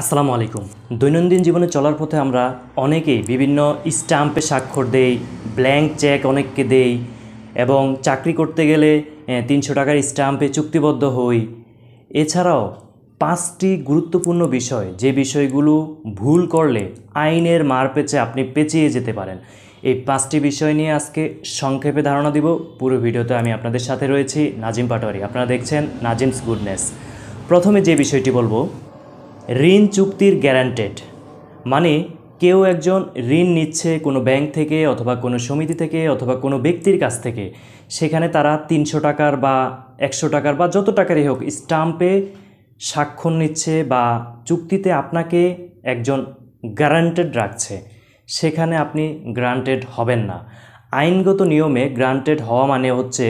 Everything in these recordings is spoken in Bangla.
আসসালামু আলাইকুম দৈনন্দিন জীবনে চলার পথে আমরা অনেকেই বিভিন্ন স্ট্যাম্পে স্বাক্ষর দেই ব্ল্যাঙ্ক চেক অনেককে দেই এবং চাকরি করতে গেলে তিনশো টাকার স্ট্যাম্পে চুক্তিবদ্ধ হই এছাড়াও পাঁচটি গুরুত্বপূর্ণ বিষয় যে বিষয়গুলো ভুল করলে আইনের মারপেচে আপনি পেঁচিয়ে যেতে পারেন এই পাঁচটি বিষয় নিয়ে আজকে সংক্ষেপে ধারণা দিব পুরো ভিডিওতে আমি আপনাদের সাথে রয়েছি নাজিম পাটোয়ারি আপনারা দেখছেন নাজিমস গুডনেস প্রথমে যে বিষয়টি বলবো ঋণ চুক্তির গ্যারান্টেড মানে কেউ একজন ঋণ নিচ্ছে কোনো ব্যাংক থেকে অথবা কোনো সমিতি থেকে অথবা কোনো ব্যক্তির কাছ থেকে সেখানে তারা তিনশো টাকার বা একশো টাকার বা যত টাকারই হোক স্টাম্পে স্বাক্ষর নিচ্ছে বা চুক্তিতে আপনাকে একজন গ্যারান্টেড রাখছে সেখানে আপনি গ্রান্টেড হবেন না আইনগত নিয়মে গ্রান্টেড হওয়া মানে হচ্ছে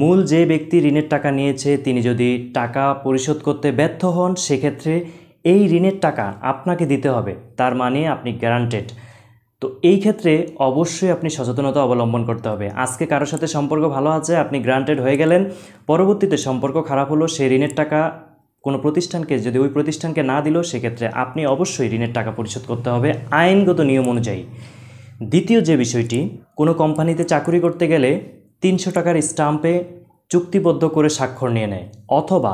মূল যে ব্যক্তি ঋণের টাকা নিয়েছে তিনি যদি টাকা পরিশোধ করতে ব্যর্থ হন সেক্ষেত্রে এই ঋণের টাকা আপনাকে দিতে হবে তার মানে আপনি গ্যারান্টেড তো এই ক্ষেত্রে অবশ্যই আপনি সচেতনতা অবলম্বন করতে হবে আজকে কারোর সাথে সম্পর্ক ভালো আছে আপনি গ্রান্টেড হয়ে গেলেন পরবর্তীতে সম্পর্ক খারাপ হলো সেই ঋণের টাকা কোনো প্রতিষ্ঠানকে যদি ওই প্রতিষ্ঠানকে না দিল সেক্ষেত্রে আপনি অবশ্যই ঋণের টাকা পরিশোধ করতে হবে আইনগত নিয়ম অনুযায়ী দ্বিতীয় যে বিষয়টি কোনো কোম্পানিতে চাকরি করতে গেলে তিনশো টাকার স্টাম্পে চুক্তিবদ্ধ করে স্বাক্ষর নিয়ে নেয় অথবা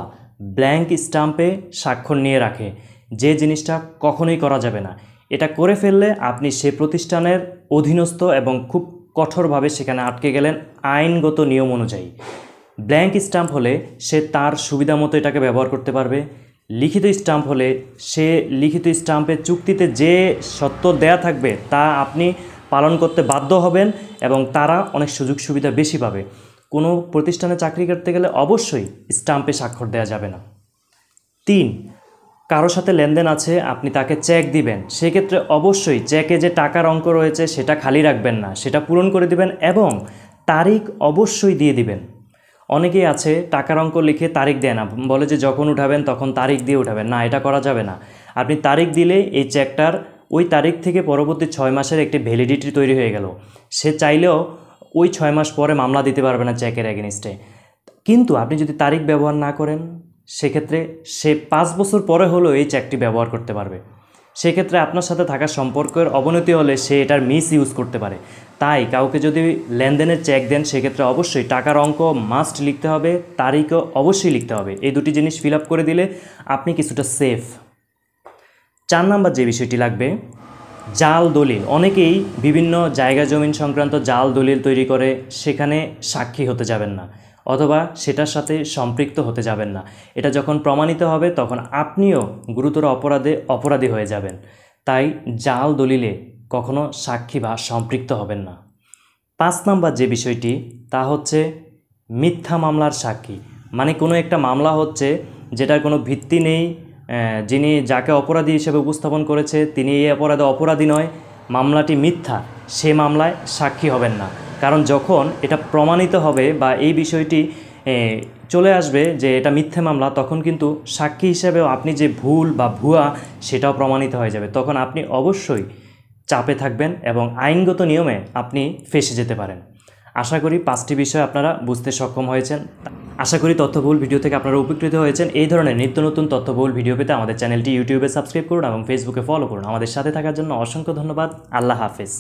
ব্ল্যাঙ্ক স্টাম্পে স্বাক্ষর নিয়ে রাখে যে জিনিসটা কখনোই করা যাবে না এটা করে ফেললে আপনি সে প্রতিষ্ঠানের অধীনস্থ এবং খুব কঠোরভাবে সেখানে আটকে গেলেন আইনগত নিয়ম অনুযায়ী ব্ল্যাঙ্ক স্ট্যাম্প হলে সে তার সুবিধা মতো এটাকে ব্যবহার করতে পারবে লিখিত স্ট্যাম্প হলে সে লিখিত স্ট্যাম্পের চুক্তিতে যে সত্য দেয়া থাকবে তা আপনি পালন করতে বাধ্য হবেন এবং তারা অনেক সুযোগ সুবিধা বেশি পাবে কোনো প্রতিষ্ঠানে চাকরি করতে গেলে অবশ্যই স্টাম্পে স্বাক্ষর দেওয়া যাবে না তিন কারো সাথে লেনদেন আছে আপনি তাকে চেক দিবেন সেক্ষেত্রে অবশ্যই চেকে যে টাকার অঙ্ক রয়েছে সেটা খালি রাখবেন না সেটা পূরণ করে দিবেন এবং তারিখ অবশ্যই দিয়ে দিবেন অনেকেই আছে টাকার অঙ্ক লিখে তারিখ দেয় না বলে যে যখন উঠাবেন তখন তারিখ দিয়ে উঠাবেন না এটা করা যাবে না আপনি তারিখ দিলে এই চেকটার ওই তারিখ থেকে পরবর্তী ছয় মাসের একটি ভ্যালিডিটি তৈরি হয়ে গেল সে চাইলেও ওই ছয় মাস পরে মামলা দিতে পারবে না চেকের অ্যাগেনিস্টে কিন্তু আপনি যদি তারিখ ব্যবহার না করেন সেক্ষেত্রে সে পাঁচ বছর পরে হলেও এই চেকটি ব্যবহার করতে পারবে সেক্ষেত্রে আপনার সাথে থাকা সম্পর্কের অবনতি হলে সে এটার মিস ইউজ করতে পারে তাই কাউকে যদি লেনদেনের চেক দেন সেক্ষেত্রে অবশ্যই টাকার অঙ্ক মাস্ট লিখতে হবে তারিখও অবশ্যই লিখতে হবে এই দুটি জিনিস ফিল করে দিলে আপনি কিছুটা সেফ চার নাম্বার যে বিষয়টি লাগবে জাল দলিল অনেকেই বিভিন্ন জায়গা জমিন সংক্রান্ত জাল দলিল তৈরি করে সেখানে সাক্ষী হতে যাবেন না অথবা সেটার সাথে সম্পৃক্ত হতে যাবেন না এটা যখন প্রমাণিত হবে তখন আপনিও গুরুতর অপরাধে অপরাধী হয়ে যাবেন তাই জাল দলিলে কখনো সাক্ষী বা সম্পৃক্ত হবেন না পাঁচ নাম্বার যে বিষয়টি তা হচ্ছে মিথ্যা মামলার সাক্ষী মানে কোনো একটা মামলা হচ্ছে যেটার কোনো ভিত্তি নেই যিনি যাকে অপরাধী হিসেবে উপস্থাপন করেছে তিনি এই অপরাধে অপরাধী নয় মামলাটি মিথ্যা সে মামলায় সাক্ষী হবেন না কারণ যখন এটা প্রমাণিত হবে বা এই বিষয়টি চলে আসবে যে এটা মিথ্যে মামলা তখন কিন্তু সাক্ষী হিসেবেও আপনি যে ভুল বা ভুয়া সেটাও প্রমাণিত হয়ে যাবে তখন আপনি অবশ্যই চাপে থাকবেন এবং আইনগত নিয়মে আপনি ফেসে যেতে পারেন আশা করি পাঁচটি বিষয় আপনারা বুঝতে সক্ষম হয়েছেন আশা করি তথ্যবহুল ভিডিও থেকে আপনারা উপকৃত হয়েছেন এই ধরনের নিত্য নতুন তথ্যবহুল ভিডিও পেতে আমাদের চ্যানেলটি ইউটিউবে সাবস্ক্রাইব করুন এবং ফেসবুকে ফলো করুন আমাদের সাথে থাকার জন্য অসংখ্য ধন্যবাদ আল্লাহ হাফেজ